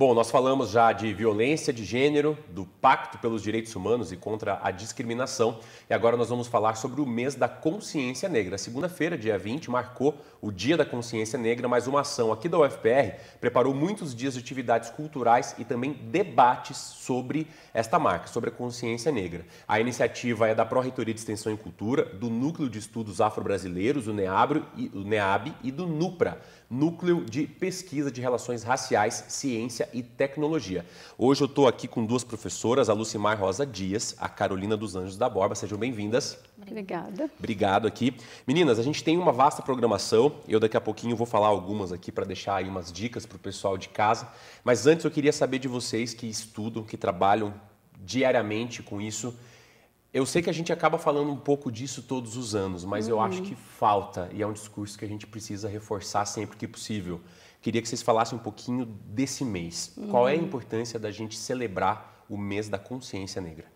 Bom, nós falamos já de violência de gênero, do Pacto pelos Direitos Humanos e contra a Discriminação. E agora nós vamos falar sobre o mês da consciência negra. Segunda-feira, dia 20, marcou o Dia da Consciência Negra, mas uma ação aqui da UFPR preparou muitos dias de atividades culturais e também debates sobre esta marca, sobre a consciência negra. A iniciativa é da Pró-Reitoria de Extensão e Cultura, do Núcleo de Estudos Afro-Brasileiros, o, o NEAB, e do NUPRA, Núcleo de Pesquisa de Relações Raciais, Ciência e Tecnologia. Hoje eu estou aqui com duas professoras, a Lucimar Rosa Dias, a Carolina dos Anjos da Borba. Sejam bem-vindas. Obrigada. Obrigado aqui. Meninas, a gente tem uma vasta programação. Eu daqui a pouquinho vou falar algumas aqui para deixar aí umas dicas para o pessoal de casa. Mas antes eu queria saber de vocês que estudam, que trabalham diariamente com isso. Eu sei que a gente acaba falando um pouco disso todos os anos, mas uhum. eu acho uhum. que falta e é um discurso que a gente precisa reforçar sempre que possível. Queria que vocês falassem um pouquinho desse mês. Uhum. Qual é a uhum. importância da gente celebrar o mês da consciência negra?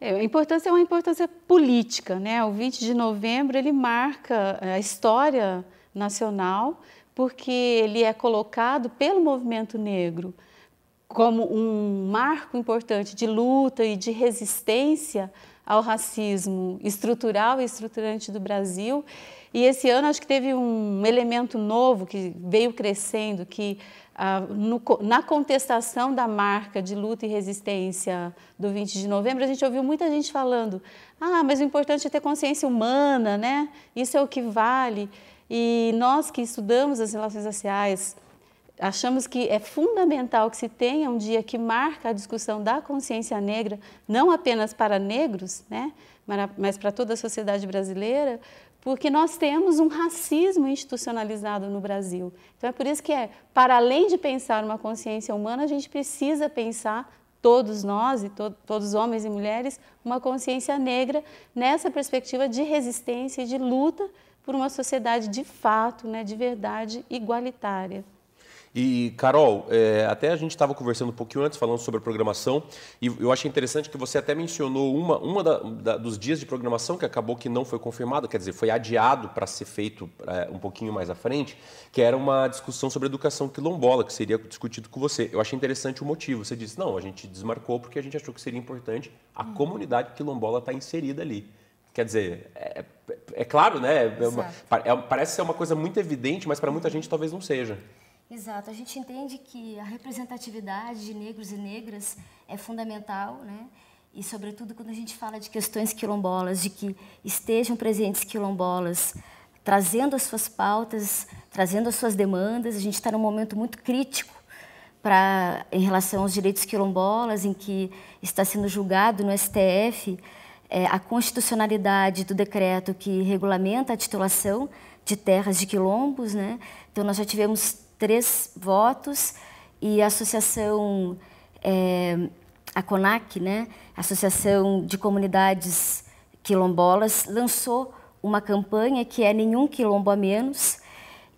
É, a importância é uma importância política, né? O 20 de novembro ele marca é, a história nacional porque ele é colocado pelo movimento negro como um marco importante de luta e de resistência ao racismo estrutural e estruturante do Brasil e esse ano acho que teve um elemento novo que veio crescendo, que ah, no, na contestação da marca de luta e resistência do 20 de novembro, a gente ouviu muita gente falando: ah, mas o importante é ter consciência humana, né? Isso é o que vale. E nós que estudamos as relações raciais, achamos que é fundamental que se tenha um dia que marca a discussão da consciência negra, não apenas para negros, né, mas para toda a sociedade brasileira, porque nós temos um racismo institucionalizado no Brasil. Então é por isso que é, para além de pensar uma consciência humana, a gente precisa pensar todos nós e to todos homens e mulheres uma consciência negra nessa perspectiva de resistência e de luta por uma sociedade de fato, né, de verdade igualitária. E, Carol, é, até a gente estava conversando um pouquinho antes, falando sobre a programação, e eu achei interessante que você até mencionou uma, uma da, da, dos dias de programação que acabou que não foi confirmado, quer dizer, foi adiado para ser feito é, um pouquinho mais à frente, que era uma discussão sobre educação quilombola, que seria discutido com você. Eu achei interessante o motivo. Você disse, não, a gente desmarcou porque a gente achou que seria importante a hum. comunidade quilombola estar tá inserida ali. Quer dizer, é, é, é claro, né? É uma, é, parece ser uma coisa muito evidente, mas para muita gente talvez não seja. Exato, a gente entende que a representatividade de negros e negras é fundamental, né? E sobretudo quando a gente fala de questões quilombolas, de que estejam presentes quilombolas, trazendo as suas pautas, trazendo as suas demandas. A gente está num momento muito crítico para em relação aos direitos quilombolas, em que está sendo julgado no STF é, eh, a constitucionalidade do decreto que regulamenta a titulação de terras de quilombos, né? Então nós já tivemos três votos e a associação, é, a CONAC, né, Associação de Comunidades Quilombolas, lançou uma campanha que é Nenhum Quilombo a Menos,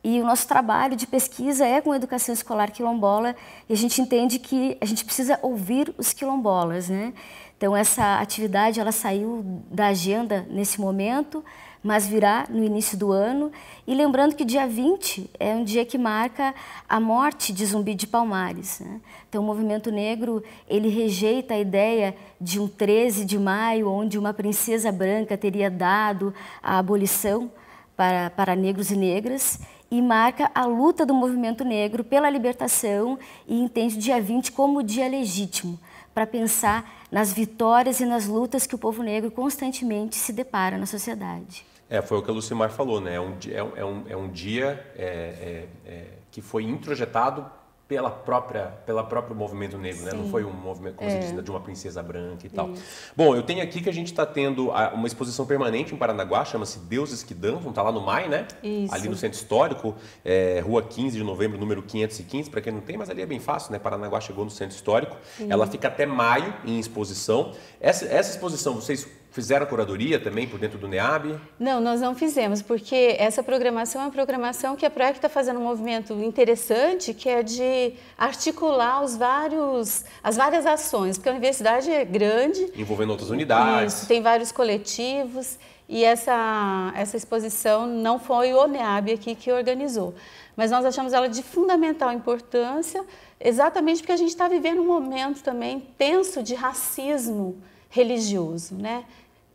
e o nosso trabalho de pesquisa é com a educação escolar quilombola e a gente entende que a gente precisa ouvir os quilombolas, né? Então essa atividade ela saiu da agenda nesse momento, mas virá no início do ano. E lembrando que dia 20 é um dia que marca a morte de Zumbi de Palmares. Né? Então o movimento negro, ele rejeita a ideia de um 13 de maio, onde uma princesa branca teria dado a abolição para, para negros e negras, e marca a luta do movimento negro pela libertação e entende o dia 20 como o dia legítimo para pensar nas vitórias e nas lutas que o povo negro constantemente se depara na sociedade. É, foi o que a Lucimar falou, né? É um, é, é um, é um dia é, é, é que foi introjetado pela própria, pela próprio movimento negro, né? Não foi um movimento, como é. você né, de uma princesa branca e tal. Isso. Bom, eu tenho aqui que a gente está tendo uma exposição permanente em Paranaguá, chama-se Deuses que Dançam, está lá no MAI, né? Isso. Ali no Centro Histórico, é, Rua 15 de Novembro, número 515, para quem não tem, mas ali é bem fácil, né? Paranaguá chegou no Centro Histórico. Sim. Ela fica até maio em exposição. Essa, essa exposição, vocês Fizeram curadoria também por dentro do NEAB? Não, nós não fizemos, porque essa programação é uma programação que a PROEC está fazendo um movimento interessante, que é de articular os vários, as várias ações, porque a universidade é grande. Envolvendo outras unidades. Isso, tem vários coletivos. E essa, essa exposição não foi o NEAB aqui que organizou, mas nós achamos ela de fundamental importância, exatamente porque a gente está vivendo um momento também tenso de racismo religioso, né?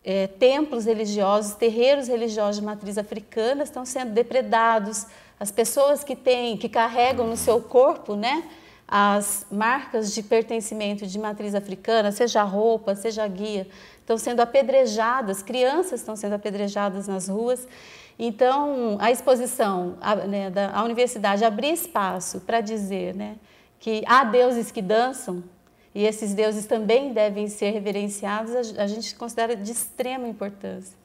é, templos religiosos, terreiros religiosos de matriz africana estão sendo depredados. As pessoas que têm, que carregam no seu corpo, né, as marcas de pertencimento de matriz africana, seja roupa, seja guia, estão sendo apedrejadas. Crianças estão sendo apedrejadas nas ruas. Então, a exposição a, né, da a universidade abrir espaço para dizer, né, que há deuses que dançam e esses deuses também devem ser reverenciados, a gente considera de extrema importância.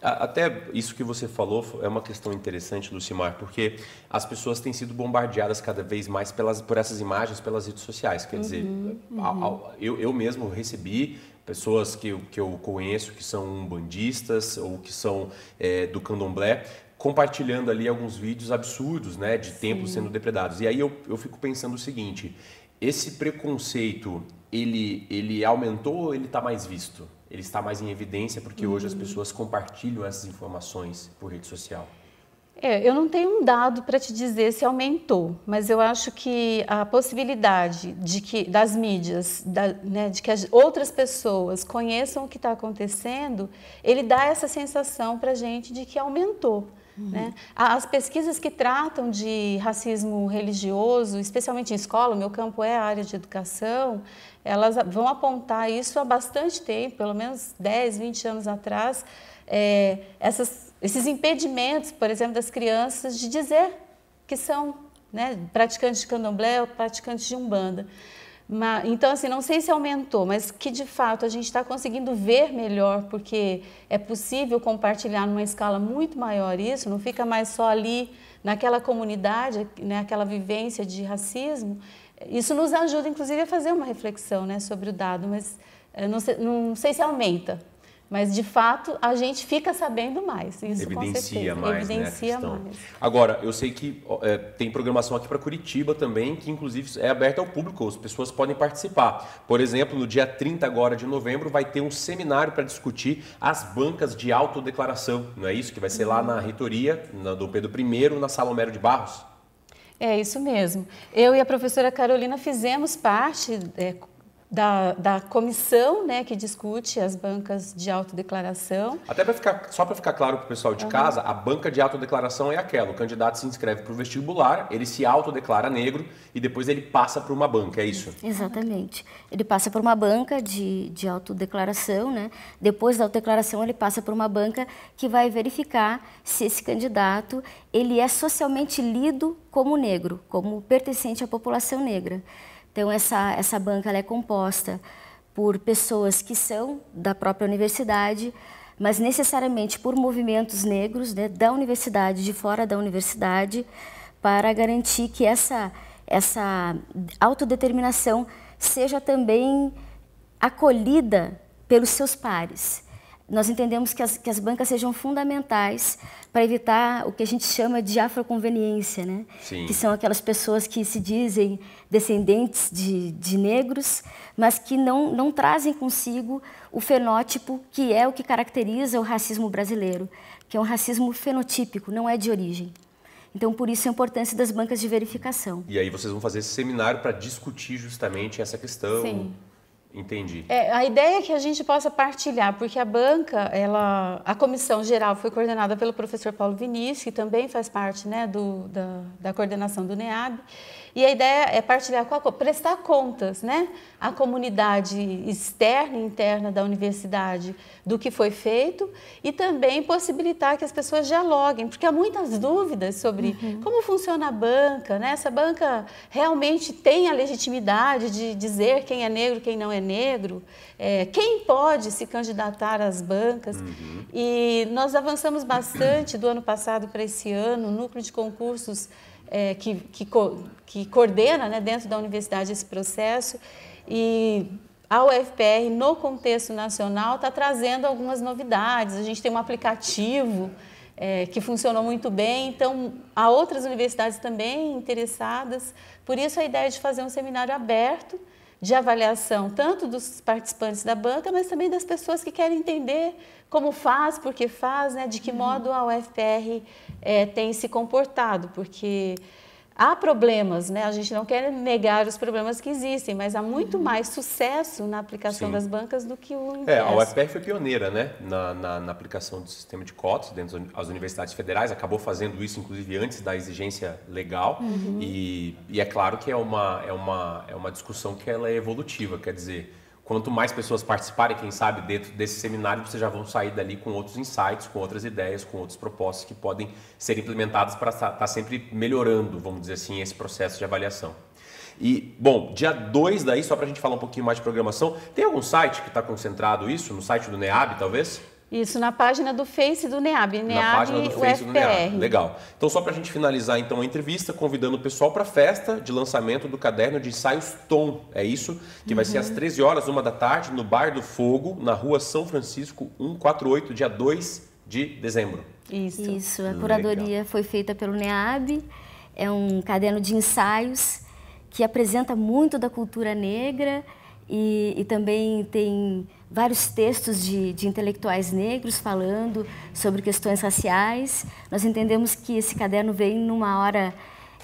Até isso que você falou é uma questão interessante, Lucimar, porque as pessoas têm sido bombardeadas cada vez mais pelas, por essas imagens pelas redes sociais. Quer uhum, dizer, uhum. eu, eu mesmo recebi pessoas que, que eu conheço que são bandistas ou que são é, do candomblé compartilhando ali alguns vídeos absurdos, né, de templos sendo depredados. E aí eu, eu fico pensando o seguinte, esse preconceito, ele, ele aumentou ou ele está mais visto? Ele está mais em evidência porque uhum. hoje as hum. pessoas compartilham essas informações por rede social? É, eu não tenho um dado para te dizer se aumentou, mas eu acho que a possibilidade de que das mídias, da, né, de que as outras pessoas conheçam o que está acontecendo, ele dá essa sensação para gente de que aumentou. Uhum. Né? As pesquisas que tratam de racismo religioso, especialmente em escola, meu campo é a área de educação, elas vão apontar isso há bastante tempo, pelo menos 10, 20 anos atrás, é, essas, esses impedimentos, por exemplo, das crianças de dizer que são né, praticantes de candomblé ou praticantes de umbanda. Mas, então, assim, não sei se aumentou, mas que de fato a gente está conseguindo ver melhor, porque é possível compartilhar numa escala muito maior isso, não fica mais só ali naquela comunidade, naquela né, vivência de racismo. Isso nos ajuda, inclusive, a fazer uma reflexão né, sobre o dado, mas eh, não sei, não sei se aumenta, mas, de fato, a gente fica sabendo mais. Isso, Evidencia mais, né, Evidencia né, mais. Agora, eu sei que é, tem programação aqui para Curitiba também, que inclusive é aberta ao público, as pessoas podem participar. Por exemplo, no dia 30 agora de novembro vai ter um seminário para discutir as bancas de autodeclaração, não é isso? Que vai ser uhum. lá na reitoria, na, do Pedro I, na Sala Homero de Barros. É isso mesmo. Eu e a professora Carolina fizemos parte, é, da, da comissão né, que discute as bancas de autodeclaração. Até para ficar, só para ficar claro para o pessoal de uhum. casa, a banca de autodeclaração é aquela. O candidato se inscreve para o vestibular, ele se autodeclara negro e depois ele passa por uma banca, é isso? Exatamente. Ele passa por uma banca de, de autodeclaração, né? Depois da autodeclaração, ele passa por uma banca que vai verificar se esse candidato ele é socialmente lido como negro, como pertencente à população negra. Então, essa, essa banca é composta por pessoas que são da própria universidade, mas necessariamente por movimentos negros né, da universidade, de fora da universidade, para garantir que essa, essa autodeterminação seja também acolhida pelos seus pares nós entendemos que as, que as bancas sejam fundamentais para evitar o que a gente chama de afroconveniência, né? Sim. que são aquelas pessoas que se dizem descendentes de, de negros, mas que não, não trazem consigo o fenótipo que é o que caracteriza o racismo brasileiro, que é um racismo fenotípico, não é de origem. Então, por isso a importância das bancas de verificação. E aí vocês vão fazer esse seminário para discutir justamente essa questão. Sim. Entendi. É, a ideia é que a gente possa partilhar, porque a banca, ela, a comissão geral foi coordenada pelo professor Paulo Vinícius, que também faz parte né, do, da, da coordenação do NEAB. E a ideia é partilhar, com a, prestar contas né, à comunidade externa e interna da universidade do que foi feito e também possibilitar que as pessoas dialoguem, porque há muitas dúvidas sobre uhum. como funciona a banca, né? se a banca realmente tem a legitimidade de dizer quem é negro, quem não é negro, é, quem pode se candidatar às bancas. Uhum. E nós avançamos bastante do ano passado para esse ano, o núcleo de concursos é, que, que, que, coordena né, dentro da universidade esse processo. E a UFPR, no contexto nacional, está trazendo algumas novidades. A gente tem um aplicativo. É, que funcionou muito bem. Então, há outras universidades também interessadas. Por isso, a ideia de fazer um seminário aberto de avaliação, tanto dos participantes da banca, mas também das pessoas que querem entender como faz, por que faz, né? de que uhum. modo a UFPR é, eh, tem se comportado, porque há problemas, né? A gente não quer negar os problemas que existem, mas há muito uhum. mais sucesso na aplicação Sim. das bancas do que o É, a UFPR foi é pioneira, né? Na, na, na, aplicação do sistema de cotas dentro das universidades federais, acabou fazendo isso, inclusive, antes da exigência legal. Uhum. E, e é claro que é uma, é, uma, é uma discussão que ela é evolutiva, quer dizer quanto mais pessoas participarem, quem sabe, dentro desse seminário, vocês já vão sair dali com outros insights, com outras ideias, com outras propostas que podem ser implementadas para estar tá sempre melhorando, vamos dizer assim, esse processo de avaliação. E, bom, dia 2 daí, só para a gente falar um pouquinho mais de programação, tem algum site que está concentrado isso? No site do NEAB, talvez? Isso, na página do Face do NEAB, NEAB na página do Face do NEAB. Legal. Então, só para a gente finalizar então a entrevista, convidando o pessoal para a festa de lançamento do caderno de ensaios Tom, é isso? Que vai uhum. ser às 13 uhum. horas, uma da tarde, no Bar do Fogo, na rua São Francisco 148, dia 2 de dezembro. Isso. Isso, a curadoria Legal. foi feita pelo NEAB, é um caderno de ensaios que apresenta muito da cultura negra e, e também tem vários textos de, de, intelectuais negros falando sobre questões raciais. Nós entendemos que esse caderno vem numa hora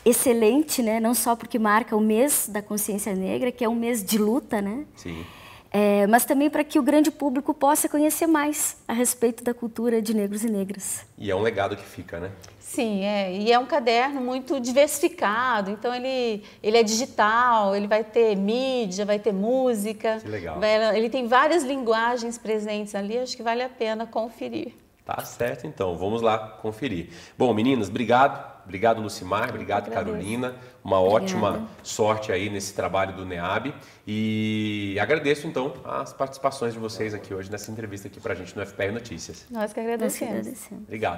excelente, né? não só porque marca o mês da consciência negra, que é um mês de luta, né? Sim é, mas também para que o grande público possa conhecer mais a respeito da cultura de negros e negras. E é um legado que fica, né? Sim, é. E é um caderno muito diversificado. Então ele, ele é digital, ele vai ter mídia, vai ter música. Que legal. Vai, ele tem várias linguagens presentes ali, acho que vale a pena conferir. Tá certo, então. Vamos lá conferir. Bom, meninas, obrigado. Obrigado, Lucimar. Obrigado, Carolina. Uma ótima sorte aí nesse trabalho do NEAB. E agradeço, então, as participações de vocês aqui hoje nessa entrevista aqui para a gente no FPR Notícias. Nós que agradecemos. Nós que agradecemos. Obrigado.